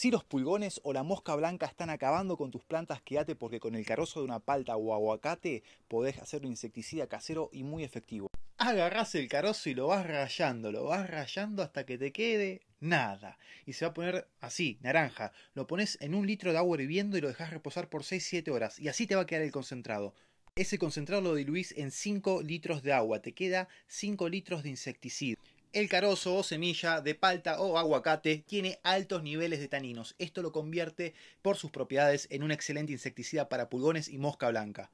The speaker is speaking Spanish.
Si los pulgones o la mosca blanca están acabando con tus plantas, quédate porque con el carozo de una palta o aguacate podés hacer un insecticida casero y muy efectivo. Agarrás el carozo y lo vas rayando, lo vas rayando hasta que te quede nada. Y se va a poner así, naranja. Lo pones en un litro de agua hirviendo y lo dejas reposar por 6-7 horas. Y así te va a quedar el concentrado. Ese concentrado lo diluís en 5 litros de agua. Te queda 5 litros de insecticida. El carozo o semilla de palta o aguacate tiene altos niveles de taninos. Esto lo convierte por sus propiedades en un excelente insecticida para pulgones y mosca blanca.